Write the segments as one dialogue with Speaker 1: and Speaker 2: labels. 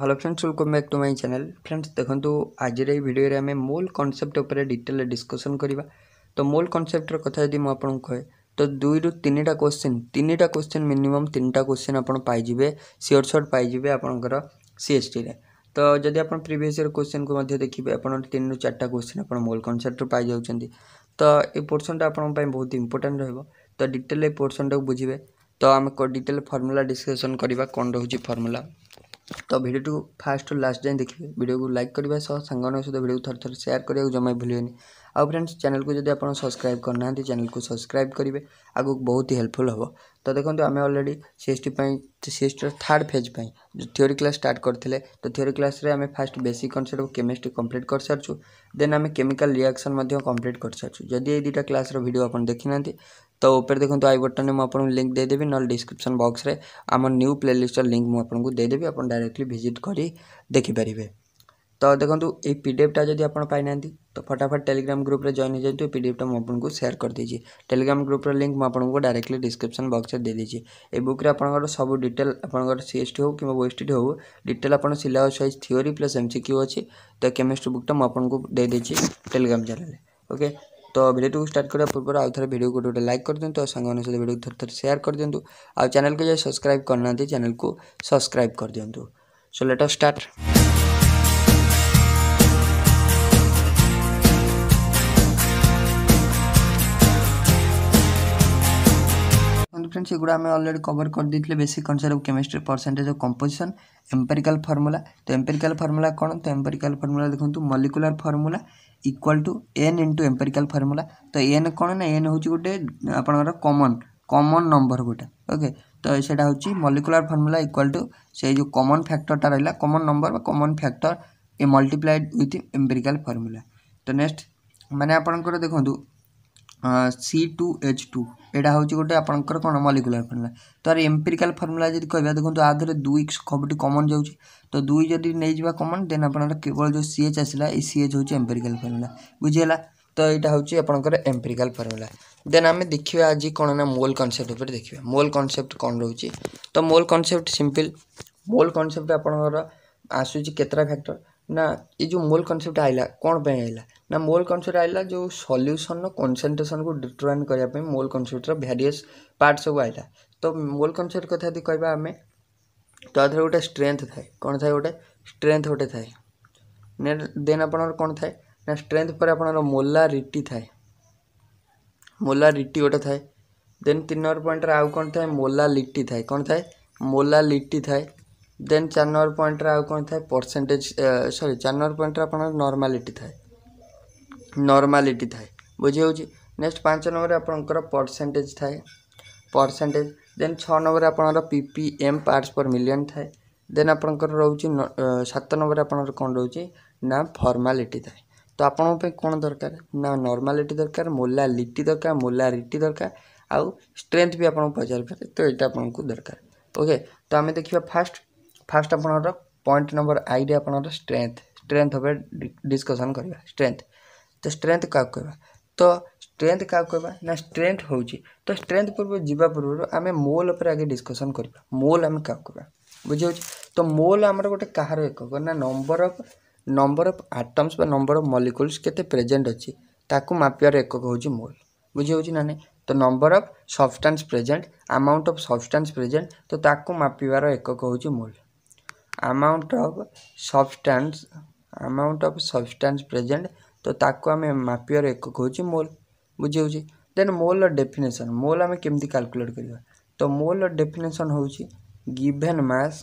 Speaker 1: Hello friends welcome back to my channel friends দেখন্তু আজির এই ভিডিওরে আমি মোল কনসেপ্ট উপরে ডিটেল ডিসকসন করিবা তো মোল কনসেপ্টর কথা যদি মু আপনাকে কহে তো দুইরু তিনটা কোশ্চেন তিনটা কোশ্চেন মিনিমম তিনটা কোশ্চেন আপনার পাইবে সিওর সর্ট পাইবে আপনার সিএসটিরে তো যদি আপনার প্রিভিয়াস ইয়ার কোশ্চেন কু মধ্যে দেখিবে আপনার তিনরু চারটা কোশ্চেন আপনার মোল কনসেপ্টর পাই যাচ্ছেন তো এই পোর্সনটা আপনার বহুত ইম্পর্টাট রহব তো ডিটেল এই পোর্সনটা বুঝবে তো আমি ডিটেল ফর্মুলা ডিসকসন করা কম রয়েছে ফর্মুলা ତ ଭିଡ଼ିଓଟିକୁ ଫାଷ୍ଟରୁ ଲାଷ୍ଟ ଯାଏଁ ଦେଖିବେ ଭିଡ଼ିଓକୁ ଲାଇକ୍ କରିବା ସହ ସାଙ୍ଗମାନଙ୍କ ସହିତ ଭିଡ଼ିଓକୁ ଥରେ ଥରେ ସେୟାର କରିବାକୁ ଜମା ଭୁଲିବେନି ଆଉ ଫ୍ରେଣ୍ଡସ୍ ଚ୍ୟାନେଲକୁ ଯଦି ଆପଣ ସବସ୍କ୍ରାଇବ୍ କରିନାହାନ୍ତି ଚ୍ୟାନେଲକୁ ସବସ୍କ୍ରାଇବ୍ କରିବେ ଆଗକୁ ବହୁତ ହି ହେଲ୍ପଫୁଲ୍ ହେବ ତ ଦେଖନ୍ତୁ ଆମେ ଅଲରେଡ଼ି ସିଏସ୍ଟି ପାଇଁ ସିଏସ୍ଟିର ଥାର୍ଡ଼ ଫେଜ୍ ପାଇଁ ଯେଉଁ ଥିଓରି କ୍ଲାସ୍ ଷ୍ଟାର୍ଟ କରିଥିଲେ ତ ଥିଓରି କ୍ଲାସ୍ରେ ଆମେ first basic concept of chemistry complete କରିସାରିଛୁ ଦେନ୍ ଆମେ କେମିକାଲ୍ ରିଆକ୍ସନ୍ ମଧ୍ୟ କମ୍ପ୍ଲିଟ୍ କରିସାରିଛୁ ଯଦି ଏଇ ଦୁଇଟା କ୍ଲାସ୍ର ଭିଡ଼ିଓ ଆପଣ ଦେଖିନାହାନ୍ତି ତ ଉପରେ ଦେଖନ୍ତୁ ଆଇ ବଟନ୍ରେ ମୁଁ ଆପଣଙ୍କୁ ଲିଙ୍କ୍ ଦେଇଦେବି ନହେଲେ ଡିସ୍କ୍ରିପ୍ସନ୍ ବକ୍ସରେ ଆମ ନ୍ୟୁ ପ୍ଲେଲିଷ୍ଟର ଲିଙ୍କ୍ ମୁଁ ଆପଣଙ୍କୁ ଦେଇଦେବି ଆପଣ ଡାଇରେକ୍ଟଲି ଭିଜିଟ୍ କରି ଦେଖିପାରିବେ ତ ଦେଖନ୍ତୁ ଏଇ ପିଡ଼ିଏଫ୍ଟା ଯଦି ଆପଣ ପାଇନାହାନ୍ତି ତ ଫଟାଫଟ ଟେଲିଗ୍ରାମ ଗ୍ରୁପ୍ରେ ଜଏନ୍ ହେଇଯାନ୍ତୁ ଏ ପିଡ଼ିଏଫ୍ଟା ମୁଁ ଆପଣଙ୍କୁ ସେୟାର କରିଦେଇଛି ଟେଲିଗ୍ରାମ ଗ୍ରୁପ୍ର ଲିଙ୍କ୍ ମୁଁ ଆପଣଙ୍କୁ ଡାଇରେକ୍ଟଲି ଡିସ୍କ୍ରିପ୍ସନ୍ ବକ୍ସରେ ଦେଇଦେଇଛି ଏ ବୁକ୍ରେ ଆପଣଙ୍କର ସବୁ ଡିଟେଲ୍ ଆପଣଙ୍କର ସି ଏସ୍ ଟି ହେଉ କିମ୍ବା ଓଏସ୍ ଟି ହେଉ ଡିଟେଲ୍ ଆପଣ syllabus wise theory plus M C Q ଅଛି ତ କେମିଷ୍ଟ୍ରି ବୁକ୍ଟା ମୁଁ ଆପଣଙ୍କୁ ଦେଇଦେଇଛି ଟେଲିଗ୍ରାମ ଚ୍ୟାନେଲ୍ରେ ଓକେ তো ভিডিওটি স্টার্ট করা পূর্বে আউ থরে ভিডিও গোটে গোটে লাইক করে দিও আর সাংমানের সহ ভিডিও থরে থরে সেয়ার করে দিও আর চ্যানেলকে যে সবসক্রাইব করনা চ্যানেলকে সবসক্রাইব করে দিও so let us start friends ये आम अलरेडी कवर कर देते basic concept of chemistry percentage of composition empirical formula तो एम्पेरिकल फर्मूला कौन तो एम्पेरिकल फर्मूला देखो molecular formula equal to N into empirical formula ତ ଏନ୍ କ'ଣ ନା ଏନ୍ ହେଉଛି ଗୋଟେ ଆପଣଙ୍କର କମନ୍ କମନ୍ ନମ୍ବର ଗୋଟେ ଓକେ ତ ସେଇଟା ହେଉଛି ମଲିକୁଲାର୍ ଫର୍ମୁଲା ଇକ୍ୱାଲ୍ ଟୁ ସେଇ ଯେଉଁ କମନ୍ ଫ୍ୟାକ୍ଟରଟା ରହିଲା କମନ୍ ନମ୍ବର ବା କମନ୍ ଫ୍ୟାକ୍ଟର ଏ ମଲ୍ଟିପ୍ଲାଏଡ଼୍ ୱିଥ୍ ଏମ୍ପେରିକାଲ୍ ଫର୍ମୁଲା ତ ନେକ୍ସଟ ମାନେ ଆପଣଙ୍କର ଦେଖନ୍ତୁ ସି ଟୁ ଏଚ୍ ଟୁ ଏଇଟା ହେଉଛି ଗୋଟେ ଆପଣଙ୍କର କ'ଣ ମଲିକୁଲାର ଫର୍ମୁଲା ତ ଏହାର ଏମ୍ପିରିକାଲ ଫର୍ମୁଲା ଯଦି କହିବା ଦେଖନ୍ତୁ ଆ ଦେହରେ ଦୁଇ ସବୁଠି କମନ୍ ଯାଉଛି ତ ଦୁଇ ଯଦି ନେଇଯିବା କମନ୍ ଦେନ୍ ଆପଣଙ୍କର କେବଳ ଯେଉଁ ସି ଏଚ୍ ଆସିଲା ଏଇ ସି ଏଚ୍ ହେଉଛି ଏମ୍ପିରିକାଲ ଫର୍ମୁଲା ବୁଝିହେଲା ତ ଏଇଟା ହେଉଛି ଆପଣଙ୍କର ଏମ୍ପିରିକାଲ ଫର୍ମୁଲା ଦେନ୍ ଆମେ ଦେଖିବା ଆଜି କ'ଣ ନା ମୋଲ୍ କନସେପ୍ଟ ଉପରେ ଦେଖିବା ମୋଲ୍ କନସେପ୍ଟ କ'ଣ ରହୁଛି ତ mole concept simple mole concept ଆପଣଙ୍କର ଆସୁଛି କେତେଟା ଫ୍ୟାକ୍ଟର ନା ଏଇ ଯେଉଁ ମୋଲ୍ କନସେପ୍ଟ ଆଇଲା କ'ଣ ପାଇଁ ଆଇଲା ନା ମୋଲ୍ କନସେପ୍ଟ ଆଇଲା ଯେଉଁ ସଲ୍ୟୁସନ୍ର କନସେନ୍ଟ୍ରେସନ୍କୁ ଡିଟରମାଇନ୍ କରିବା ପାଇଁ ମୋଲ୍ କନସେପ୍ଟର ଭ୍ୟାରିୟସ୍ ପାର୍ଟ ସବୁ ଆଇଲା ତ ମୋଲ୍ କନସେପ୍ଟ କଥା ଯଦି କହିବା ଆମେ ତ ଆଧିରେ ଗୋଟେ ଷ୍ଟ୍ରେନ୍ଥ ଥାଏ କ'ଣ ଥାଏ ଗୋଟେ ଷ୍ଟ୍ରେନ୍ଥ ଗୋଟେ ଥାଏ ଦେନ୍ ଆପଣଙ୍କର କ'ଣ ଥାଏ ନା ଷ୍ଟ୍ରେନ୍ଥ ପରେ ଆପଣଙ୍କର ମୋଲାରିଟି ଥାଏ ମୋଲାରିଟି ଗୋଟେ ଥାଏ ଦେନ୍ ତିନି ନମ୍ବର ପଏଣ୍ଟରେ ଆଉ କ'ଣ ଥାଏ ମୋଲାଲିଟି ଥାଏ କ'ଣ ଥାଏ ମୋଲାଲିଟି ଥାଏ ଦେନ୍ ଚାରି ନମ୍ବର ପଏଣ୍ଟରେ ଆଉ କ'ଣ ଥାଏ ପରସେଣ୍ଟେଜ୍ ସରି ଚାରି ନମ୍ବର ପଏଣ୍ଟରେ ଆପଣଙ୍କର ନର୍ମାଲିଟି ଥାଏ नर्मालीटी थाए बुझे नेक्स्ट पाँच नंबर आपंकर परसेंटेज थाए परसेंटेज देन छ नंबर आपर पीपीएम पार्ट्स पर मिलियन थाए देन आपंकर रोच सत नंबर आप कौन ना फर्मालीटी थाए तो आपण कौन दरकार ना नर्मालीटी दरकार मोला लिटी दरकार मोला रिटी दरकार आउ स्ट्रेंथ भी आपको पचार पारे तो यहाँ आपको दरकार ओके तो आम देखा फास्ट फास्ट आपण पॉइंट नंबर आईडी आपर स्ट्रेंथ स्ट्रेंथ हम डिस्कसन करवा स्ट्रेंथ ତ ଷ୍ଟ୍ରେନ୍ଥ କାହାକୁ କହିବା ତ ଷ୍ଟ୍ରେନ୍ଥ କାହାକୁ କହିବା ନା ଷ୍ଟ୍ରେନ୍ଥ ହେଉଛି ତ ଷ୍ଟ୍ରେନ୍ଥ ପୂର୍ବରୁ ଯିବା ପୂର୍ବରୁ ଆମେ ମୋଲ୍ ଉପରେ ଆଗେ ଡିସ୍କସନ୍ କରିବା ମୋଲ୍ ଆମେ କାହାକୁ କହିବା ବୁଝିହେଉଛି ତ ମୋଲ୍ ଆମର ଗୋଟେ କାହାର ଏକକ ନା number of number of atoms ବା ନମ୍ବର ଅଫ୍ ମଲିକୁଲ୍ସ କେତେ ପ୍ରେଜେଣ୍ଟ ଅଛି ତାକୁ ମାପିବାର ଏକକ ହେଉଛି ମୋଲ୍ ବୁଝିହେଉଛି ନା ନାହିଁ ତ number of substance present amount of substance present ତ ତାକୁ ମାପିବାର ଏକକ ହେଉଛି mole amount of substance amount of substance present ତ ତାକୁ ଆମେ ମାପିବାର ଏକକ ହେଉଛି ମୋଲ୍ ବୁଝିହେଉଛି ଦେନ୍ ମୋଲ୍ର ଡେଫିନେସନ୍ ମୋଲ୍ ଆମେ କେମିତି କାଲକୁଲେଟ୍ କରିବା ତ ମୋଲ୍ର ଡେଫିନେସନ୍ ହେଉଛି given mass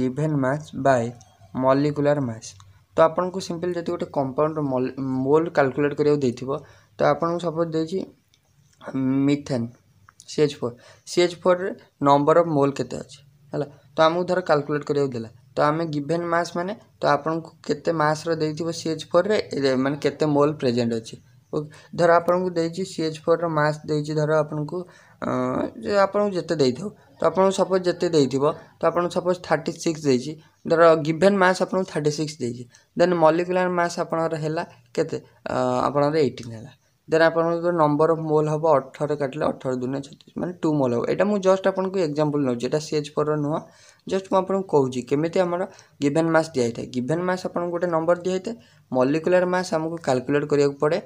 Speaker 1: given mass by molecular mass ତ ଆପଣଙ୍କୁ ସିମ୍ପଲ୍ ଯଦି ଗୋଟେ କମ୍ପାଉଣ୍ଡର ମୋଲ୍ କାଲକୁଲେଟ୍ କରିବାକୁ ଦେଇଥିବ ତ ଆପଣଙ୍କୁ ସପୋଜ୍ ଦେଇଛି methane C H four C H ଫୋର୍ରେ ନମ୍ବର ଅଫ୍ ମୋଲ୍ କେତେ ଅଛି ହେଲା ତ ଆମକୁ ଧର କାଲକୁଲେଟ୍ କରିବାକୁ ଦେଲା ତ ଆମେ ଗିଭେନ୍ ମାସ୍ ମାନେ ତ ଆପଣଙ୍କୁ କେତେ ମାସ୍ର ଦେଇଥିବ ସି ଏଚ୍ ଫୋର୍ରେ ମାନେ କେତେ ମୋଲ୍ ପ୍ରେଜେଣ୍ଟ ଅଛି ଓକେ ଧର ଆପଣଙ୍କୁ ଦେଇଛି ସି ଏଚ୍ ଫୋର୍ର ମାସ୍ ଦେଇଛି ଧର ଆପଣଙ୍କୁ ଆପଣଙ୍କୁ ଯେତେ ଦେଇଥିବ ତ ଆପଣଙ୍କୁ ସପୋଜ୍ ଯେତେ ଦେଇଥିବ ତ ଆପଣଙ୍କୁ ସପୋଜ୍ ଥାର୍ଟି ସିକ୍ସ ଦେଇଛି ଧର ଗିଭେନ୍ ମାସ୍ ଆପଣଙ୍କୁ ଥାର୍ଟି ସିକ୍ସ ଦେଇଛି ଦେନ୍ ମଲିକୁଲାର ମାସ୍ ଆପଣଙ୍କର ହେଲା କେତେ ଆପଣଙ୍କର ଏଇଟିନ୍ ହେଲା ଦେନ୍ ଆପଣଙ୍କର ନମ୍ବର ଅଫ୍ ମୋଲ୍ ହେବ ଅଠର କାଟିଲେ ଅଠର ଦୁନିଆ ଛତିଶ ମାନେ ଟୁ ମୋଲ୍ ହେବ ଏଇଟା ମୁଁ ଜଷ୍ଟ ଆପଣଙ୍କୁ ଏକ୍ଜାମ୍ପଲ୍ ନେଉଛି ଏଇଟା ସି ଏଚ୍ ଫୋର୍ର ନୁହଁ ଜଷ୍ଟ ମୁଁ ଆପଣଙ୍କୁ କହୁଛି କେମିତି ଆମର ଗିଭେନ୍ ମାସ୍ ଦିଆହେଇଥାଏ ଗିଭେନ୍ ମାସ୍ ଆପଣଙ୍କୁ ଗୋଟେ ନମ୍ବର ଦିଆହେଇଥାଏ ମଲିକୁଲାର ମାସ୍ ଆମକୁ କାଲକୁଲେଟ୍ କରିବାକୁ ପଡ଼େ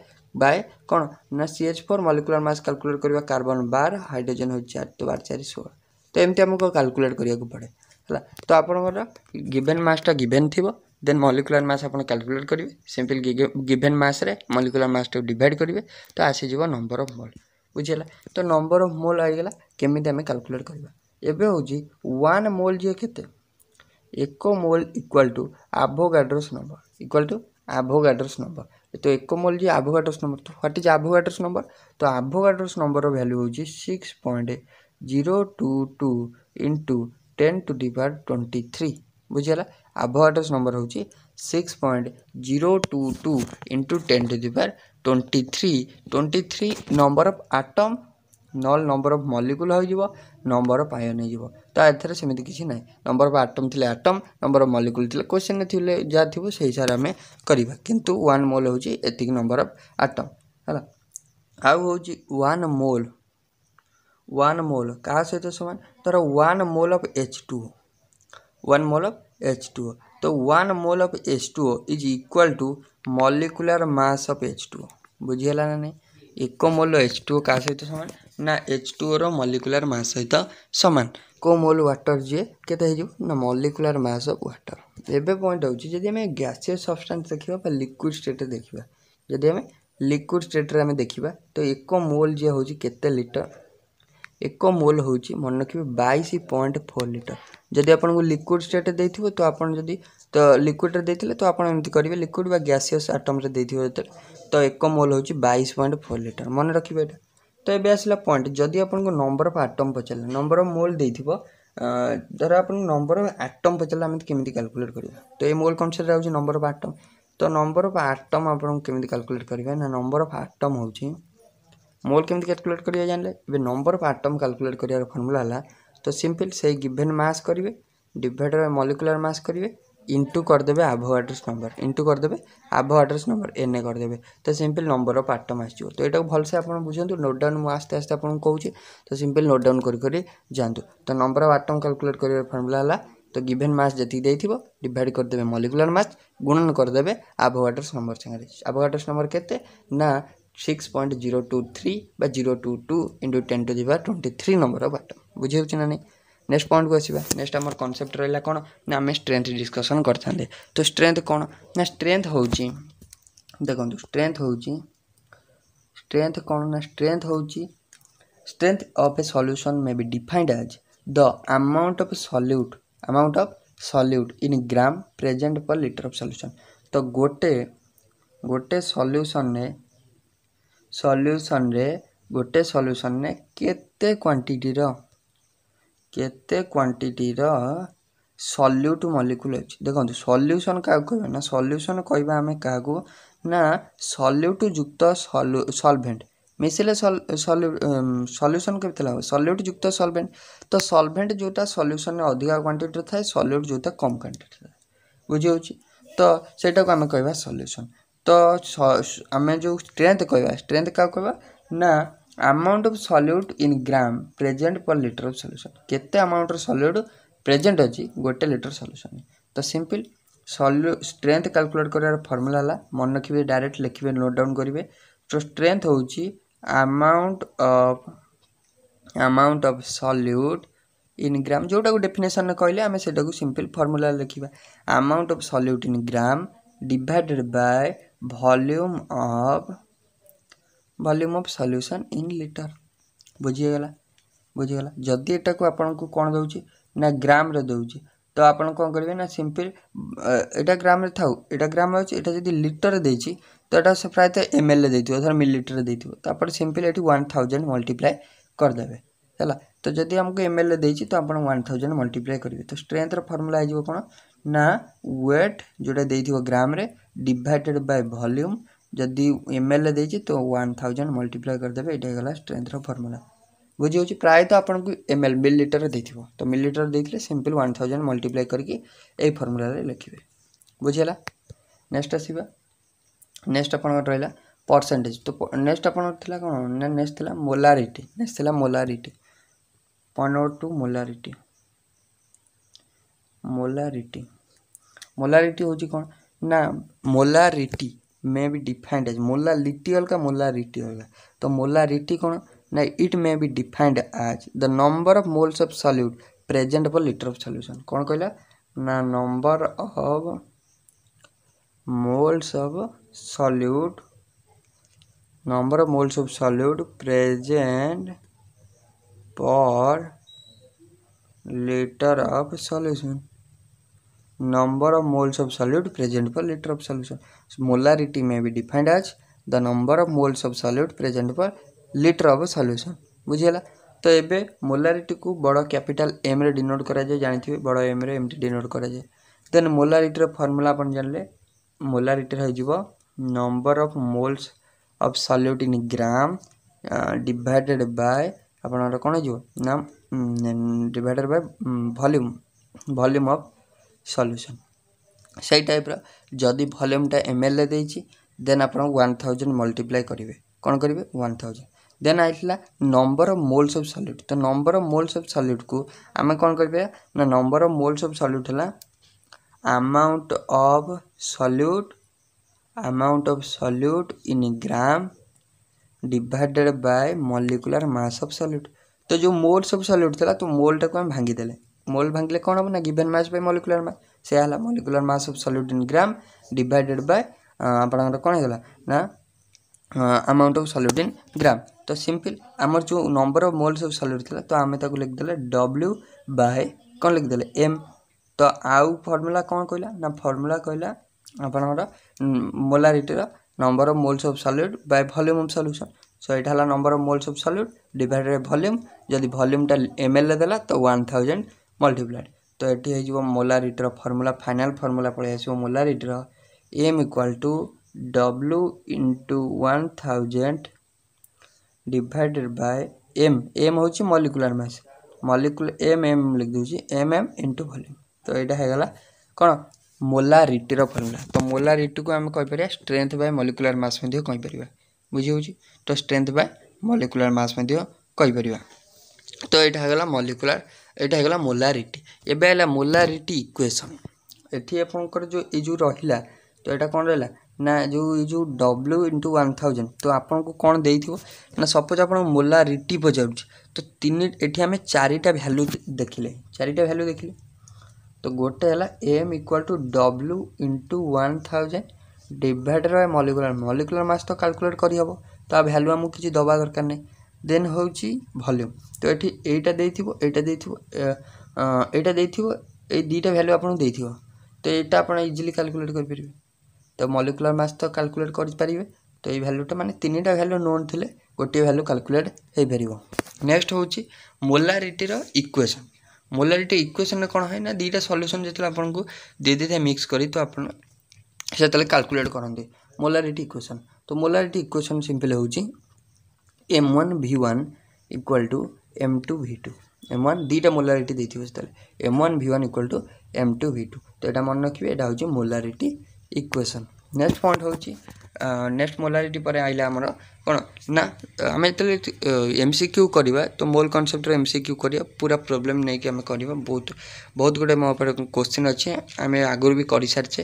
Speaker 1: ବାଏ କ'ଣ ନା C H four molecular mass calculate କରିବା କାର୍ବନ୍ ବାର ହାଇଡ୍ରୋଜେନ୍ ହେଉଛି ଚାରି ତ ବାର ଚାରି ଷୋହଳ ତ ଏମିତି ଆମକୁ କାଲକୁଲେଟ୍ କରିବାକୁ ପଡ଼େ ହେଲା ତ ଆପଣଙ୍କର ଗିଭେନ୍ ମାସ୍ଟା ଗିଭେନ୍ ଥିବ ଦେନ୍ ମଲିକୁଲାର ମାସ୍ ଆପଣ କ୍ୟାଲକୁଲେଟ୍ କରିବେ ସିମ୍ପଲ୍ ଗିଭେନ୍ ମାସ୍ରେ ମଲିକୁଲାର ମାସ୍ଟାକୁ ଡିଭାଇଡ଼ କରିବେ ତ ଆସିଯିବ ନମ୍ବର ଅଫ୍ ମୋଲ୍ ବୁଝିହେଲା ତ ନମ୍ବର ଅଫ୍ ମୋଲ୍ ହେଇଗଲା କେମିତି ଆମେ କ୍ୟାଲକୁଲେଟ୍ କରିବା ଏବେ ହେଉଛି ୱାନ୍ ମୋଲ୍ ଯିଏ କେତେ ଏକ mole equal to Avogadro's number equal to Avogadro's number তো এক মোল যে আভোগাড্রোস নম্বর তো হোয়াট ইজ আভোগাড্রোস নম্বর তো আভোগাড্রোস নম্বর ভ্যালু হচ্ছে six point zero two two into ten to the power twenty three বুঝিগলা आभ आभोआटस नंबर हूँ six point zero two two into ten to the power twenty three twenty three number of atom नल number of molecule number of ion हो तो आधे सेमती किसी ना नंबर अफ आटम थी आटम नंबर अफ मलिकुल थी क्वेश्चन थे जहाँ थी से हिसाब से आम करवा कि वन मोल हूँ एति नंबर अफ आटम है आउ हूँ वन मोल वन मोल क्या सहित सामान तर one mole of H two one mole of H two O तो one mole of H two O is equal to molecular mass of H two O बुझीगला ना नहीं एक मोल एच टू ओ क्या सहित सामान ना एच टू ओ रलिकुलार मस सहित सामान को मोल व्टर जीए के ना मलिकुलार मस अफ व्वाटर एवं पॉइंट होदि आम गैसीय सबसटाट देखा लिक्विड स्टेट देखा जदि आम लिक्विड स्टेट्रे देखा तो एक मोल जी हूँ लिटर एक मोल हूँ मन रखिए बैश पॉइंट फोर लिटर जदि आप लिक्विड स्टेट दे थो तो आप तो लिक्विड्रे तो आपत करेंगे लिक्विड व ग्यासीयस आटम्रे थे तो एक मोल हूँ बैस पॉइंट फोर लिटर मन रखिए ये तो ये आसला पॉइंट जदि आप नंबर अफ आटम पचारे नंबर अफ मोल दे थोड़ा आप नंबर अफ आटम पचारे आम कमी क्याकुलेट कर तो ये मोल कनसर आज नंबर अफ आटम तो नंबर अफ आटम आप कालकुलेट करेंगे ना नंबर अफ आटम हो मोल कमी क्याकुलेट करेंगे जानले नंबर अफ आटम कालकुलेट कर फर्मुला है তো ସିମ୍ପଲ୍ ସେଇ ଗିଭେନ୍ ମାସ୍ କରିବେ ଡିଭାଇଡ଼୍ ମଲିକୁଲାର ମାସ୍ କରିବେ ইন্টু କରିଦେବେ ଆଭୋ ଆଡ୍ରେସ୍ ନମ୍ବର ଇଣ୍ଟୁ କରିଦେବେ ଆଭୋ ଆଡ୍ରେସ୍ ନମ୍ବର ଏନ୍ ଏ କରିଦେବେ ତ ସିମ୍ପଲ୍ ନମ୍ବରର ପାଟମ୍ ଆସିଯିବ ତ ଏଇଟାକୁ ଭଲସେ ଆପଣ ବୁଝନ୍ତୁ ନୋଟ୍ ଡାଉନ୍ ମୁଁ ଆସ୍ତେ ଆସ୍ତେ ଆପଣଙ୍କୁ କହୁଛି ତ ସିମ୍ପଲ୍ ନୋଟ୍ ଡାଉନ୍ କରି କରି ଯାଆନ୍ତୁ ତ ନମ୍ବର ଅଫ୍ ଆଟମ୍ କାଲକୁଲେଟ୍ କରିବା ଫର୍ମୁଲା ହେଲା ତ ଗିଭେନ୍ ମାସ୍ ଯେତିକି ଦେଇଥିବ ଡିଭାଇଡ଼୍ କରିଦେବେ ମଲିକୁଲାର ମାସ୍ ଗୁଣନ କରିଦେବେ ଆଭୋ ଆଡ୍ରେସ୍ ନମ୍ବର ସାଙ୍ଗରେ ଆଭୋ ଆଡ୍ରେସ୍ ନମ୍ବର କେତେ ନା six point zero two three ବା zero two two into ten to the power twenty three number ବାଟ ବୁଝିହେଉଛି ନା ନାହିଁ ନେକ୍ସଟ ପଏଣ୍ଟକୁ ଆସିବା ନେକ୍ସଟ ଆମର କନସେପ୍ଟ ରହିଲା କ'ଣ ନା ଆମେ ଷ୍ଟ୍ରେନ୍ଥ ଡିସ୍କସନ୍ କରିଥାନ୍ତେ ତ ଷ୍ଟ୍ରେନ୍ଥ କ'ଣ ନା ଷ୍ଟ୍ରେନ୍ଥ ହେଉଛି ଦେଖନ୍ତୁ ଷ୍ଟ୍ରେନ୍ଥ ହେଉଛି ଷ୍ଟ୍ରେନ୍ଥ କ'ଣ ନା ଷ୍ଟ୍ରେନ୍ଥ ହେଉଛି strength of a solution may be defined as the amount of solute amount of solute in gram present per litre of solution ତ ଗୋଟେ ଗୋଟେ ସଲ୍ୟୁସନ୍ରେ ସଲ୍ୟୁସନ୍ରେ ଗୋଟେ ସଲ୍ୟୁସନ୍ରେ କେତେ କ୍ୱାଣ୍ଟିଟିର କେତେ କ୍ୱାଣ୍ଟିଟିର ସଲ୍ୟୁଟ୍ ମଲିକ୍ୟୁଲ୍ ଅଛି ଦେଖନ୍ତୁ ସଲ୍ୟୁସନ୍ କାହାକୁ କହିବା ନା ସଲ୍ୟୁସନ୍ କହିବା ଆମେ କାହାକୁ ନା ସଲ୍ୟୁଟ୍ ଯୁକ୍ତ ସଲ୍ଭେଣ୍ଟ ମିଶିଲେ ସଲ୍ୟୁସନ୍ କେମିତି ହେବ ସଲ୍ୟୁଟ୍ ଯୁକ୍ତ ସଲ୍ଭେଣ୍ଟ ତ ସଲ୍ଭେଣ୍ଟ ଯେଉଁଟା ସଲ୍ୟୁସନ୍ରେ ଅଧିକା କ୍ୱାଣ୍ଟିଟିରେ ଥାଏ ସଲ୍ୟୁଟ୍ ଯେଉଁଟା କମ୍ କ୍ୱାଣ୍ଟିଟିରେ ଥାଏ ବୁଝିହେଉଛି ତ ସେଇଟାକୁ ଆମେ କହିବା ସଲ୍ୟୁସନ୍ ତ ଆମେ ଯେଉଁ ଷ୍ଟ୍ରେନ୍ଥ କହିବା ଷ୍ଟ୍ରେନ୍ଥ କାହାକୁ କହିବା ନା amount of solute in gram present per litre of solution କେତେ ଆମାଉଣ୍ଟର ସଲ୍ୟୁଟ୍ ପ୍ରେଜେଣ୍ଟ ଅଛି ଗୋଟେ ଲିଟର ସଲ୍ୟୁସନ୍ ତ ସିମ୍ପଲ୍ ସଲ୍ୟୁ ଷ୍ଟ୍ରେନ୍ଥ କାଲକୁଲେଟ୍ କରିବାର ଫର୍ମୁଲା ହେଲା ମନେ ରଖିବେ ଡାଇରେକ୍ଟ ଲେଖିବେ ନୋଟ୍ ଡାଉନ୍ କରିବେ ତ ଷ୍ଟ୍ରେନ୍ଥ ହେଉଛି amount of amount of solute in gram ଯେଉଁଟାକୁ ଡେଫିନେସନ୍ରେ କହିଲେ ଆମେ ସେଇଟାକୁ ସିମ୍ପଲ୍ ଫର୍ମୁଲାରେ ଲେଖିବା amount of solute in gram divided by volume of volume of solution in litre बुझीगला बुझीगला जदि यटा को आपन को कोन दउची ना ग्राम रे दउची तो आपन कोन करबे ना सिंपल एटा ग्राम रे थाउ एटा ग्राम होची एटा जदि लिटर देची तो एटा से त एमएल रे देथियो अथवा मिलीलीटर रे देथियो तापर सिंपल एटी 1000 मल्टीप्लाई कर देबे हला तो जदि हमको एमएल रे देची तो आपन 1000 मल्टीप्लाई करबे तो स्ट्रेंथ रे फार्मूला आइजबो कोन ना वेट जोडा देथियो ग्राम रे डिवाइडेड बाय वॉल्यूम जदि एम एल ए तो वन थाउजेंड मल्टीप्लाए करदे ये स्ट्रेन्थर फर्मुला बुझे प्रायत तो आपको एम एल मिल लिटर दे थो तो मिल लिटर देते सिंपल वन थाउजेंड मल्टीप्लाए करके ये फर्मुल लिखे बुझेगा नेक्स्ट आसवा नेक्स्ट आप रहा परसेंटेज तो नेक्स्ट आप कौन ना नेक्स्ट थी मोलारीटी नेक्स्ट थी मोलारीटी पनर टू मोलारीटी मोलारीटी मोलारीटी हूँ कौन ना molarity may be defined as molarity अलगा मोला रिट्टी अलगा तो मोला रिट्टी कौन ना it may be defined as the number of moles of solute present per litre of solution कौन कहला ना number of moles of solute number of moles of solute present per litre of solution number of moles of solute present per liter of solution. So, molarity may be defined as the number of moles of solute present per liter of solution. बुझेगा तो ये मोलारीटी को बड़ capital M रे denote कराए जानते बड़ M रे एमती डिनोट कराए देन मोलारीटर फर्मूला आप जान मोलारीटर हो number of moles of solute in gram divided by আপনার কোণ হয়ে না divided by volume volume of solution ସେଇ ଟାଇପ୍ର ଯଦି ଭଲ୍ୟୁମ୍ଟା ଏମ୍ ଏଲ୍ରେ ଦେଇଛି ଦେନ୍ ଆପଣ ୱାନ୍ ଥାଉଜେଣ୍ଡ ମଲ୍ଟିପ୍ଲାଏ କରିବେ କ'ଣ କରିବେ ୱାନ୍ ଥାଉଜେଣ୍ଡ ଦେନ୍ ଆସିଲା number of moles of solute ତ ନମ୍ବର ଅଫ୍ ମୋଲ୍ସ ଅଫ୍ ସଲ୍ୟୁଟ୍କୁ ଆମେ କ'ଣ କରିବା ନା number of moles of solute ହେଲା amount of solute amount of solute in gram divided by molecular mass of solute ତ ଯେଉଁ ମୋଲ୍ସ ଅଫ୍ ସଲ୍ୟୁଟ୍ ଥିଲା ତ ମୋଲ୍ଟାକୁ ଆମେ ଭାଙ୍ଗିଦେଲେ ମୋଲ୍ ଭାଙ୍ଗିଲେ କ'ଣ ହେବ ନା given mass by molecular mass ସେୟା ହେଲା molecular mass of solute gram divided by ଆପଣଙ୍କର କ'ଣ ହେଇଗଲା ନା ଆମାଉଣ୍ଟ ଅଫ୍ ସଲ୍ୟୁଟ୍ ଗ୍ରାମ୍ ତ ସିମ୍ପଲ୍ ଆମର ଯେଉଁ number of moles of solute ଥିଲା ତ ଆମେ ତାକୁ ଲେଖିଦେଲେ ଡବ୍ଲ୍ୟୁ ବାଇ କ'ଣ ଲିଖିଦେଲେ ଏମ୍ ତ ଆଉ ଫର୍ମୁଲା କ'ଣ କହିଲା ନା ଫର୍ମୁଲା କହିଲା ଆପଣଙ୍କର ମୋଲାରିଟିର number of moles of solute by volume of solution so এটা হল number of moles of solute divided by volume যদি ভলিউমটা এমএলএ দেলা তো ওয়ান থাউজেন্ড ମଲ୍ଟିପ୍ଲାଏଡ୍ ତ ଏଠି ହେଇଯିବ ମୋଲାରିଟିର ଫର୍ମୁଲା ଫାଇନାଲ୍ ଫର୍ମୁଲା ପଳେଇ ଆସିବ ମୋଲାରିଟିର M equal to W into one thousand divided by M M ହେଉଛି molecular mass molecule M M ଲେଖିଦେଉଛି ଏମ୍ ଏମ୍ ଇଣ୍ଟୁ ଭଲ୍ୟୁମ୍ ତ ଏଇଟା ହେଇଗଲା କ'ଣ ମୋଲାରିଟିର ଫର୍ମୁଲା ତ ମୋଲାରିଟିକୁ ଆମେ କହିପାରିବା ଷ୍ଟ୍ରେନ୍ଥ ବାଏ ମଲିକୁଲାର ମାସ୍ ମଧ୍ୟ କହିପାରିବା ବୁଝିହେଉଛି ତ ଷ୍ଟ୍ରେନ୍ଥ ବାଏ ମଲିକୁଲାର ମାସ୍ ମଧ୍ୟ କହିପାରିବା ତ ଏଇଟା ହେଇଗଲା ମଲିକୁଲାର ଏଇଟା ହେଇଗଲା ମୋଲାରିଟି ଏବେ ହେଲା ମୋଲାରିଟି ଇକ୍ୱେସନ୍ ଏଠି ଆପଣଙ୍କର ଯେଉଁ ଏଇ ଯେଉଁ ରହିଲା ତ ଏଇଟା କ'ଣ ରହିଲା ନା ଯେଉଁ ଏଇ ଯେଉଁ ଡବ୍ଲ୍ୟୁ ଇଣ୍ଟୁ ୱାନ୍ ଥାଉଜେଣ୍ଡ ତ ଆପଣଙ୍କୁ କ'ଣ ଦେଇଥିବ ନା ସପୋଜ୍ ଆପଣଙ୍କୁ ମୋଲାରିଟି ପଚାରୁଛି ତ ତିନି ଏଠି ଆମେ ଚାରିଟା ଭ୍ୟାଲ୍ୟୁ ଦେଖିଲେ ଚାରିଟା ଭ୍ୟାଲ୍ୟୁ ଦେଖିଲେ ତ ଗୋଟେ ହେଲା M equal to W into one thousand divide by molecular molecular mass ତ କାଲକୁଲେଟ୍ କରିହେବ ତା ଭ୍ୟାଲ୍ୟୁ ଆମକୁ କିଛି ଦେବା ଦରକାର ନାହିଁ ଦେନ୍ ହେଉଛି ଭଲ୍ୟୁମ୍ ତ ଏଠି ଏଇଟା ଦେଇଥିବ ଏଇଟା ଦେଇଥିବ ଏଇଟା ଦେଇଥିବ ଏଇ ଦୁଇଟା ଭ୍ୟାଲ୍ୟୁ ଆପଣଙ୍କୁ ଦେଇଥିବ ତ ଏଇଟା ଆପଣ ଇଜିଲି କାଲକୁଲେଟ୍ କରିପାରିବେ ତ ମଲିକୁଲାର ମାସ୍ ତ କାଲକୁଲେଟ୍ କରିପାରିବେ ତ ଏଇ ଭ୍ୟାଲ୍ୟୁଟା ମାନେ ତିନିଟା ଭ୍ୟାଲ୍ୟୁ ନୋନ୍ ଥିଲେ ଗୋଟିଏ ଭ୍ୟାଲ୍ୟୁ କାଲକୁଲେଟ୍ ହୋଇପାରିବ ନେକ୍ସଟ ହେଉଛି ମୋଲାରିଟିର ଇକ୍ୱେସନ୍ ମୋଲାରିଟି ଇକ୍ୱେସନ୍ରେ କ'ଣ ହୁଏ ନା ଦୁଇଟା ସଲ୍ୟୁସନ୍ ଯେତେବେଳେ ଆପଣଙ୍କୁ ଦେଇଦେଇଥାଏ ମିକ୍ସ କରି ତ ଆପଣ ସେତେବେଳେ କାଲକୁଲେଟ୍ କରନ୍ତି ମୋଲାରିଟି ଇକ୍ୱେସନ୍ ତ ମୋଲାରିଟି ଇକ୍ୱେସନ୍ ସିମ୍ପଲ୍ ହେଉଛି M one V one equal to M two V two M one দুইটা মোলারিটি ଦେଇଥିବ তাহলে M one V one equal to M two V two তো এটা মনে রাখবে এটা হচ্ছে মোলারিটি ইকুয়েসন নেক্সট পয়েন্ট হচ্ছে নেক্সট মোলারিটি পরে আইলা আমার কোণ না আমি যেতলে এম সি কিউ করা তো মোল কনসেপ্টর এম সি কিউ করা পুরা প্রোবলেম নেই আমি করা বহুত বহুত গুড়ে মো উপরে কোশ্চিন অছে আমি আগর বি করে সারিছে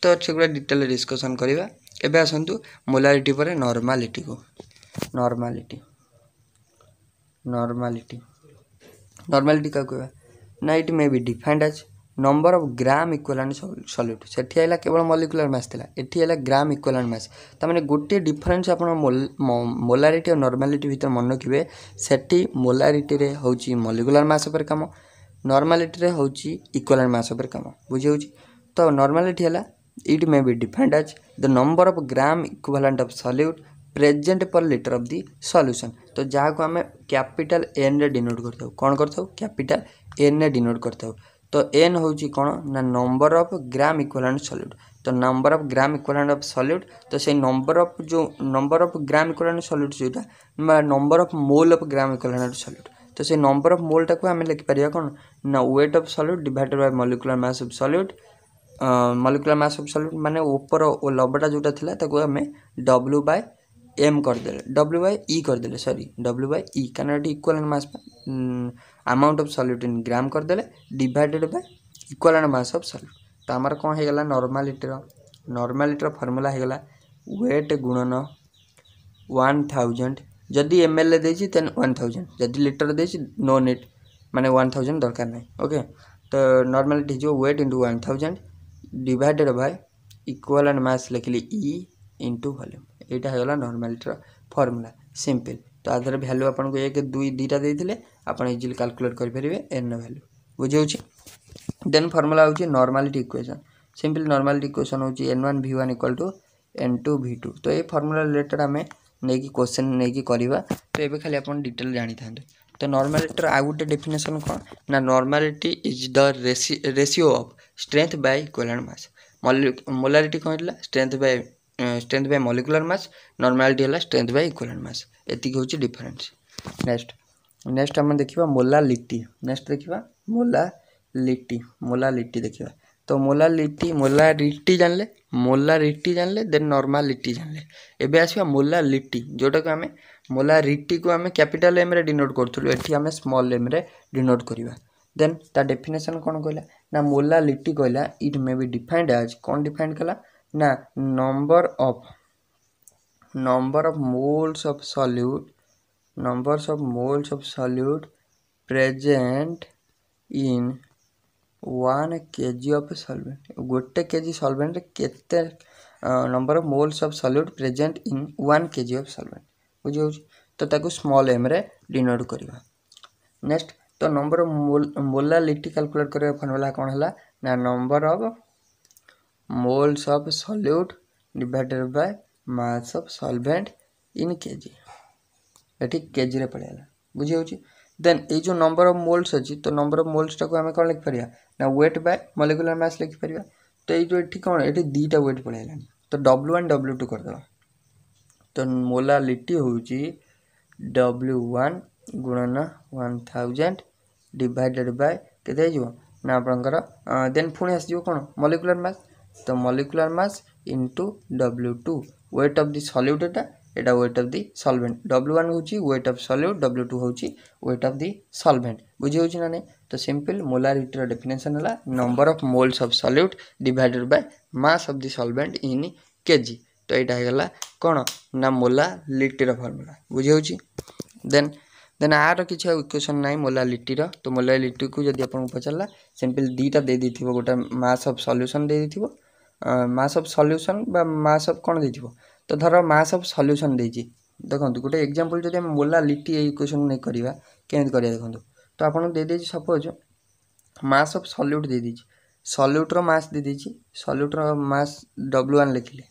Speaker 1: তো সেগুলো ডিটেল ডিসকসন করা এবে আসন্তু মোলারিটি পরে নর্মালিটি কু নর্মালিটি নর্মালিটি নর্মালিটি କାହାକୁ କହିବା ନା it may be defined as number of gram equivalent solute ସେଠି ହେଲା କେବଳ ମଲିକୁଲାର ମାସ୍ ଥିଲା ଏଠି ହେଲା ଗ୍ରାମ୍ ଇକ୍ୱାଲାଣ୍ଡ ମାସ୍ ତା'ମାନେ ଗୋଟିଏ ଡିଫରେନ୍ସ ଆପଣ ମୋଲାରିଟି ଆଉ ନର୍ମାଲିଟି ଭିତରେ ମନେ ରଖିବେ ସେଠି ମୋଲାରିଟିରେ ହେଉଛି ମଲିକୁଲାର ମାସ୍ ଉପରେ କାମ ନର୍ମାଲିଟିରେ ହେଉଛି ଇକ୍ୱାଲାଣ୍ଡ ମାସ୍ ଉପରେ କାମ ବୁଝିହେଉଛି ତ ନର୍ମାଲିଟି ହେଲା it may be defined as the number of gram equivalent of solute present per litre of the solution तो जहाँ को आम कैपिटल एन रे डिनोट करता कौन करता एन रे डिनोट करता तो एन हूँ कौन ना number of gram equivalent solute तो number of gram equivalent of solute तो से नंबर अफ जो number of gram equivalent solute जो number of mole of gram equivalent solute तो से नंबर अफ मोल टाक आम लिखिपर कौन ना weight of solute divided by molecular mass of solute molecular mass of solute मैंने ऊपर लबटा जोटा था आम डब्ल्यू बाय एम करदे डब्ल्यू बाई ई करदे सरी डब्ल्यू बाई ई कारण equivalent mass amount of solute in gram करदे divided by equivalent mass of solute तो आमर कौन होगा नर्मालीटर नर्मालीटर फर्मूला होगा वेट गुणन वन थाउजेंड जदि एम एल देसी तेन वन थाउजेंड जदि लिटर देसी नो नीट मैंने वन थाउजेंड दरकार ना ओके तो नर्माली हो weight into one thousand divided by equivalent mass लिखिली ई इंटू वॉल्यूम ଏଇଟା ହେଇଗଲା ନର୍ମାଲିଟିର ଫର୍ମୁଲା ସିମ୍ପଲ୍ ତ ଆ ଦେହରେ ଭ୍ୟାଲୁ ଆପଣଙ୍କୁ ଏକ ଦୁଇ ଦୁଇଟା ଦେଇଥିଲେ ଆପଣ ଇଜିଲି କାଲକୁଲେଟ୍ କରିପାରିବେ ଏନ୍ର ଭ୍ୟାଲୁ ବୁଝିହେଉଛି ଦେନ୍ ଫର୍ମୁଲା ହେଉଛି normality equation simple normality equation ହେଉଛି N one V one equal to N two V two ତ ଏଇ ଫର୍ମୁଲା ରିଲେଟେଡ଼୍ ଆମେ ନେଇକି କ୍ୱେଶ୍ଚନ୍ ନେଇକି କରିବା ତ ଏବେ ଖାଲି ଆପଣ ଡିଟେଲ୍ ଜାଣିଥାନ୍ତୁ ତ ନର୍ମାଲିଟିର ଆଉ ଗୋଟେ ଡେଫିନେସନ୍ କ'ଣ ନା normality is the ratio ratio of strength by equivalent mass molarity କ'ଣ ହେଇଥିଲା strength by strength by molecular mass normality ହେଲା ଷ୍ଟ୍ରେନ୍ଥ ବାଇ ଇକ୍ୱାଲାଣ୍ଟ ମାସ୍ ଏତିକି ହେଉଛି ଡିଫରେନ୍ସ ନେକ୍ସଟ ନେକ୍ସଟ ଆମେ ଦେଖିବା ମୋଲାଲିଟି ନେକ୍ସଟ ଦେଖିବା ମୋଲାଲିଟି ମୋଲାଲିଟି ଦେଖିବା ତ ମୋଲାଲିଟି ମୋଲାରିଟି ଜାଣିଲେ ମୋଲାରିଟି ଜାଣିଲେ ଦେନ୍ ନର୍ମାଲିଟି ଜାଣିଲେ ଏବେ ଆସିବା ମୋଲାଲିଟି ଯେଉଁଟାକୁ ଆମେ ମୋଲାରିଟିକୁ ଆମେ କ୍ୟାପିଟାଲ ଏମ୍ରେ ଡିନୋଟ୍ କରୁଥିଲୁ ଏଠି ଆମେ ସ୍ମଲ୍ ଏମ୍ରେ ଡିନୋଟ୍ କରିବା ଦେନ୍ ତା ଡେଫିନେସନ୍ କ'ଣ କହିଲା ନା ମୋଲାଲିଟି କହିଲା ଇଟ୍ ମେ ବି ଡିଫାଇଣ୍ଡ ଆଜ୍ କ'ଣ ଡିଫାଇଣ୍ଡ କଲା ना number of number of moles of solute number of moles of solute present in one K G of solvent गोटे के जी सल्वेन्ट के number of moles of solute present in one K G of solvent बुझे तो small एम्रे denote करवा next तो number of mole molality calculate कर formula कौन है ना number of moles of solute divided by mass of solvent in kg at K G में पड़ेगा बुझे देन ये जो नंबर ऑफ मोल्स अच्छी तो नंबर ऑफ मोल्स टाक आम कौन लिखिपर ना वेट बाय मलिकुलर मास लिखिपर तो ये कौन ये दुटा व्वेट पड़ेगा तो डब्ल्यू वन डब्ल्यू टू करदे तो मोलालिटी हो डब्ल्यू वन गुणन वन थाउजेंड डिडेड बाय के ना आपंकर देन पुणी आसो कौन molecular mass the molecular mass into W2 weight of the solute এটা এটা weight of the solvent W1 হচ্ছে weight of solute W2 হচ্ছে weight of the solvent বুঝি হচ্ছে না নাই তো সিম্পল মোলারিটির ডেফিনেশন হলা number of moles of solute divided by mass of the solvent in K G তো এইটা হয়ে গলা কোণ না মোলালিটির ফর্মুলা বুঝি হচ্ছে দেন ଦେନ୍ ଆର କିଛି ଆଉ ଇକ୍ୱେସନ୍ ନାହିଁ ମୋଲାଲିଟିର ତ ମୋଲାଲିଟିକୁ ଯଦି ଆପଣଙ୍କୁ ପଚାରିଲା ସିମ୍ପଲ୍ ଦୁଇଟା ଦେଇଦେଇଥିବ ଗୋଟେ ମାସ୍ ଅଫ୍ ସଲ୍ୟୁସନ୍ ଦେଇଦେଇଥିବ ମାସ୍ ଅଫ୍ ସଲ୍ୟୁସନ୍ ବା ମାସ୍ ଅଫ୍ କ'ଣ ଦେଇଥିବ ତ ଧର ମାସ୍ ଅଫ୍ ସଲ୍ୟୁସନ୍ ଦେଇଛି ଦେଖନ୍ତୁ ଗୋଟେ ଏକ୍ଜାମ୍ପଲ୍ ଯଦି ଆମେ ମୋଲାଲିଟି ଏଇ ଇକ୍ୱେସନ୍ ନେଇ କରିବା କେମିତି କରିବା ଦେଖନ୍ତୁ ତ ଆପଣଙ୍କୁ ଦେଇଦେଇଛି ସପୋଜ୍ ମାସ୍ ଅଫ୍ ସଲ୍ୟୁଟ୍ ଦେଇଦେଇଛି ସଲ୍ୟୁଟ୍ର ମାସ୍ ଦେଇଦେଇଛି ସଲ୍ୟୁଟ୍ର ମାସ୍ ଡବ୍ଲୁ ୱାନ୍ ଲେଖିଲେ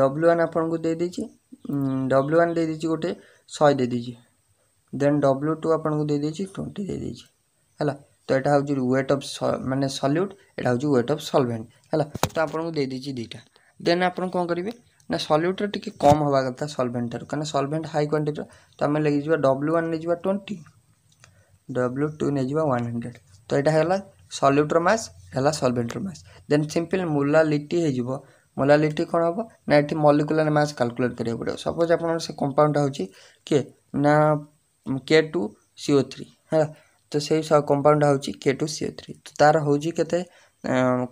Speaker 1: ଡବ୍ଲୁ ୱାନ୍ ଆପଣଙ୍କୁ ଦେଇଦେଇଛି ଡବ୍ଲୁ ୱାନ୍ ଦେଇଦେଇଛି ଗୋଟେ ଶହେ ଦେଇଦେଇଛି ଦେନ୍ ଡବ୍ଲୁ ଟୁ ଆପଣଙ୍କୁ ଦେଇଦେଇଛି ଟ୍ୱେଣ୍ଟି ଦେଇଦେଇଛି ହେଲା তো এটা হচ্ছে ওয়েট অফ মানে সল্যুট এটা হচ্ছে ওয়েট অফ সলভেন্ট ହେଲା ତ ଆପଣଙ୍କୁ ଦେଇଦେଇଛି ଦୁଇଟା ଦେନ୍ ଆପଣ କ'ଣ କରିବେ ନା ସଲ୍ୟୁଟ୍ର ଟିକେ କମ୍ ହେବା କଥା ସଲ୍ଭେଣ୍ଟ ଠାରୁ କାରଣ ସଲ୍ଭେଣ୍ଟ ହାଇ କ୍ୱାଣ୍ଟିଟିର ତ ଆମେ ନେଇଯିବା ଡବ୍ଲ୍ୟୁ ୱାନ୍ ନେଇଯିବା ଟ୍ୱେଣ୍ଟି ଡବ୍ଲ୍ୟୁ ଟୁ ନେଇଯିବା ୱାନ୍ ହଣ୍ଡ୍ରେଡ଼ ତ ଏଇଟା ହେଲା ସଲ୍ୟୁଟ୍ର ମାସ୍ ହେଲା ସଲ୍ଭେଣ୍ଟର ମାସ୍ ଦେନ୍ ସିମ୍ପଲ୍ ମୋଲାଲିଟି ହେଇଯିବ ମୋଲାଲିଟି କ'ଣ ହେବ ନା ଏଠି ମଲିକୁଲାର ମାସ୍ କାଲକୁଲେଟ୍ କରିବାକୁ ପଡ଼ିବ ସପୋଜ୍ ଆପଣଙ୍କର ସେ କମ୍ପାଉଣ୍ଡଟା ହେଉଛି କିଏ ନା କେ ଟୁ ସିଓ ଥ୍ରୀ ହେଲା তো সেই কম্পাউন্ড ହେଉଛି କେ ଟୁ ସି ଥ୍ରୀ ତ ତା'ର ହେଉଛି କେତେ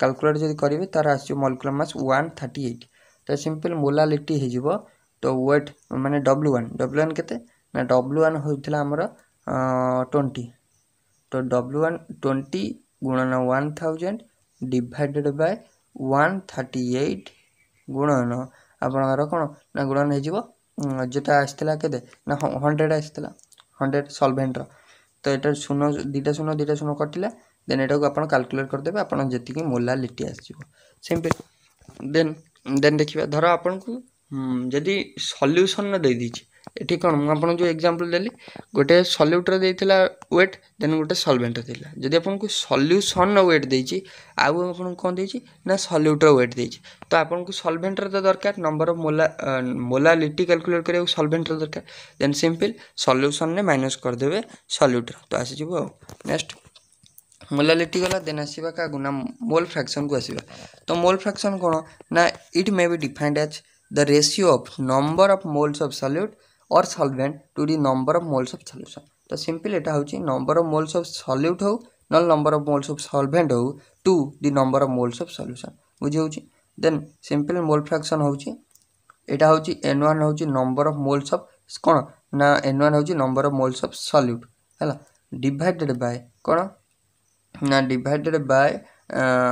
Speaker 1: କାଲକୁଲେଟ୍ ଯଦି କରିବେ ତା'ର ଆସିଯିବ molecular mass one thirty eight ତ ସିମ୍ପଲ୍ ମୋଲାଲିଟି ହେଇଯିବ ତ ୱେଟ୍ ମାନେ ଡବ୍ଲୁ ୱାନ୍ ଡବ୍ଲୁ ୱାନ୍ କେତେ ନା ଡବ୍ଲୁ ୱାନ୍ ହେଉଥିଲା ଆମର ଟ୍ୱେଣ୍ଟି ତ ଡବ୍ଲୁ ୱାନ୍ ଟ୍ୱେଣ୍ଟି ଗୁଣନ one thousand divided by one thirty eight ଗୁଣନ ଆପଣଙ୍କର କ'ଣ ନା ଗୁଣନ ହେଇଯିବ ଯେଉଁଟା ଆସିଥିଲା କେତେ ନା ହଣ୍ଡ୍ରେଡ଼ ଆସିଥିଲା ହଣ୍ଡ୍ରେଡ଼ ସଲଭେଣ୍ଟର ତ ଏଇଟା ଶୂନ ଦୁଇଟା ଶୂନ ଦୁଇଟା ଶୂନ କଟିଲା ଦେନ୍ ଏଟାକୁ ଆପଣ କାଲକୁଲେଟ୍ କରିଦେବେ ଆପଣ ଯେତିକି ମୋଲା ଲିଟି ଆସିଯିବ ସିମ୍ପଲ୍ ଦେନ୍ ଦେନ୍ ଦେଖିବା ଧର ଆପଣଙ୍କୁ ଯଦି ସଲ୍ୟୁସନ୍ ଦେଇଦେଇଛି ଏଠି କ'ଣ ମୁଁ ଆପଣଙ୍କୁ ଯେଉଁ ଏକ୍ଜାମ୍ପଲ୍ ଦେଲି ଗୋଟେ ସଲ୍ୟୁଟ୍ର ଦେଇଥିଲା ୱେଟ୍ ଦେନ୍ ଗୋଟେ ସଲ୍ଭେଣ୍ଟର ଦେଇଥିଲା ଯଦି ଆପଣଙ୍କୁ ସଲ୍ୟୁସନ୍ର ୱେଟ୍ ଦେଇଛି ଆଉ ଆପଣଙ୍କୁ କ'ଣ ଦେଇଛି ନା ସଲ୍ୟୁଟ୍ର ୱେଟ୍ ଦେଇଛି ତ ଆପଣଙ୍କୁ ସଲ୍ଭେଣ୍ଟର ତ ଦରକାର number of mole molality calculate କରିବାକୁ ସଲ୍ଭେଣ୍ଟର ଦରକାର ଦେନ୍ ସିମ୍ପଲ୍ ସଲ୍ୟୁସନ୍ରେ ମାଇନସ୍ କରିଦେବେ ସଲ୍ୟୁଟ୍ର ତ ଆସିଯିବ ଆଉ ନେକ୍ସଟ୍ ମୋଲାଲିଟି ଗଲା ଦେନ୍ ଆସିବା କାହାକୁ ନା ମୋଲ୍ ଫ୍ରାକ୍ସନ୍କୁ ଆସିବା ତ ମୋଲ୍ ଫ୍ରାକ୍ସନ୍ କ'ଣ ନା it may be defined as the ratio of number of moles of solute or solvent to the number of moles of solution ତ ସିମ୍ପଲି ଏଇଟା ହେଉଛି number of moles of solute ହେଉ ନହେଲେ number of moles of solvent ହେଉ to the number of moles of solution ବୁଝିହେଉଛି then simply mole fraction ହେଉଛି ଏଇଟା ହେଉଛି ଏନ୍ ୱାନ୍ ହେଉଛି ନମ୍ବର ଅଫ୍ ମୋଲ୍ସ ଅଫ୍ କ'ଣ ନା ଏନ୍ ୱାନ୍ ହେଉଛି number of moles of solute ହେଲା ଡିଭାଇଡେଡ଼୍ ବାଏ କ'ଣ ନା ଡିଭାଇଡେଡ଼୍ ବାଏ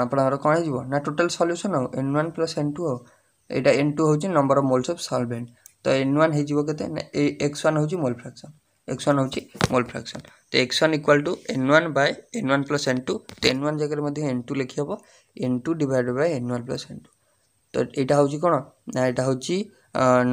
Speaker 1: ଆପଣଙ୍କର କ'ଣ ହେଇଯିବ ନା ଟୋଟାଲ୍ ସଲ୍ୟୁସନ୍ ଆଉ N one plus N two ଆଉ ଏଇଟା ଏନ୍ ଟୁ ହେଉଛି number of moles of solvent ତ ଏନ୍ ୱାନ୍ ହେଇଯିବ କେତେ ନା ଏକ୍ସ ୱାନ୍ ହେଉଛି ମୋଲ୍ ଫ୍ରାକ୍ସନ୍ ଏକ୍ସ ୱାନ୍ ହେଉଛି ମୋଲ୍ ଫ୍ରାକ୍ସନ୍ ତ X one equal to N one by N one plus N two ତ ଏନ୍ ୱାନ୍ ଜାଗାରେ ମଧ୍ୟ N two ଲେଖିହେବ N two divided by N one plus N two ତ ଏଇଟା ହେଉଛି କ'ଣ ନା ଏଇଟା ହେଉଛି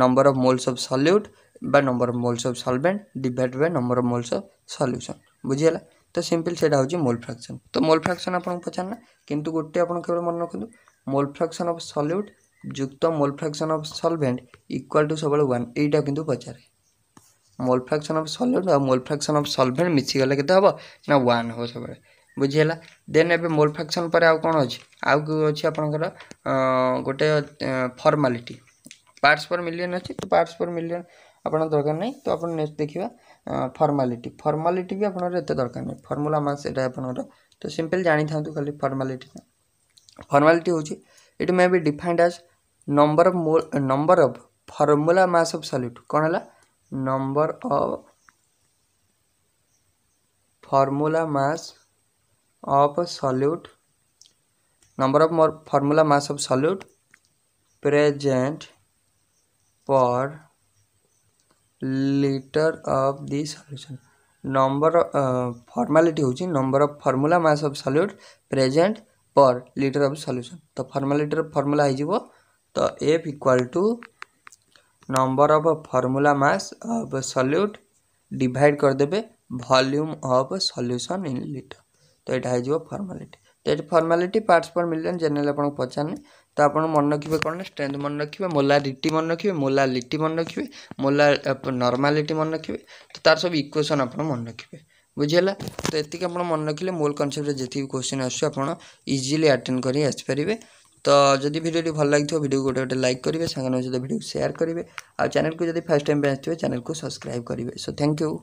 Speaker 1: number of moles of solute বা number of moles of solvent divided by number of moles of solution ବୁଝିଗଲା ତ ସିମ୍ପଲ୍ ସେଇଟା ହେଉଛି ମୋଲ୍ ଫ୍ରାକ୍ସନ୍ ତ ମୋଲ୍ ଫ୍ରାକ୍ସନ୍ ଆପଣଙ୍କୁ ପଚାରନା କିନ୍ତୁ ଗୋଟେ ଆପଣ କେବଳ ମନେ ରଖନ୍ତୁ ମୋଲ୍ ଫ୍ରାକ୍ସନ୍ ଅଫ୍ ସଲ୍ୟୁଟ୍ ଯୁକ୍ତ mole fraction of solvent equal to ସବୁବେଳେ ୱାନ୍ ଏଇଟା କିନ୍ତୁ ପଚାରେ ମୋଲ୍ ଫ୍ରାକ୍ସନ୍ ଅଫ୍ ସଲଭେଣ୍ଟ ଆଉ ମୋଲ୍ ଫ୍ରାକ୍ସନ୍ ଅଫ୍ ସଲଭେଣ୍ଟ ମିଶିଗଲେ କେତେ ହେବ ନା ୱାନ୍ ହେବ ସବୁବେଳେ ବୁଝିହେଲା ଦେନ୍ ଏବେ ମୋଲ୍ ଫ୍ରାକ୍ସନ୍ ପରେ ଆଉ କ'ଣ ଅଛି ଆଉ ଅଛି ଆପଣଙ୍କର ଗୋଟେ ଫର୍ମାଲିଟି ପାର୍ଟସ୍ ପର୍ ମିଲିୟନ୍ ଅଛି ତ ପାର୍ଟସ୍ ପର୍ ମିଲିୟନ୍ ଆପଣ ଦରକାର ନାହିଁ ତ ଆପଣ ନେକ୍ସଟ ଦେଖିବା ଫର୍ମାଲିଟି ଫର୍ମାଲିଟି ବି ଆପଣଙ୍କର ଏତେ ଦରକାର ନାହିଁ ଫର୍ମୁଲା ମାସ୍ ଏଇଟା ଆପଣଙ୍କର ତ ସିମ୍ପଲ୍ ଜାଣିଥାନ୍ତୁ ଖାଲି ଫର୍ମାଲିଟି ଫର୍ମାଲିଟି ହେଉଛି it may be defined as number of number of formula mass of solute କ'ଣ ହେଲା number of formula mass of solute number of formula mass of solute present per litre of the solution number formality হচ্ছে number of formula mass of solute present per litre of solution তো ফর্মালিটির formula হয়ে the F equal to number of formula mass of solute divide कर देबे volume of solution in liter तो यहाँ है formality तो ये formality parts per million general आपको पचारने तो आप मन रखिए कौन स्ट्रेंथ मन रखिए मोलारीटी मन रखिए मोलालीटी मन रखिए मोला नर्मालीटी मन रखिए तो तार सब इक्वेसन आप मन रखिए ବୁଝିହେଲା ତ ଏତିକି ଆପଣ ମନେ ରଖିଲେ ମୋଲ୍ କନସେପ୍ଟରେ ଯେତିକି କୋଶ୍ଚିନ୍ ଆସୁଛି ଆପଣ ଇଜିଲି ଆଟେଣ୍ଡ କରି ଆସିପାରିବେ ତ ଯଦି ଭିଡ଼ିଓଟି ଭଲ ଲାଗିଥିବ ଭିଡ଼ିଓକୁ ଗୋଟେ ଗୋଟେ ଲାଇକ୍ କରିବେ ସାଙ୍ଗମାନଙ୍କ ସହିତ ଭିଡ଼ିଓକୁ ସେୟାର କରିବେ ଆଉ ଚ୍ୟାନେଲକୁ ଯଦି ଫାର୍ଷ୍ଟ ଟାଇମ୍ ପାଇଁ ଆସିଥିବେ ଚ୍ୟାନେଲକୁ ସବସ୍କ୍ରାଇବ୍ କରିବେ ସୋ ଥ୍ୟାଙ୍କ ୟୁ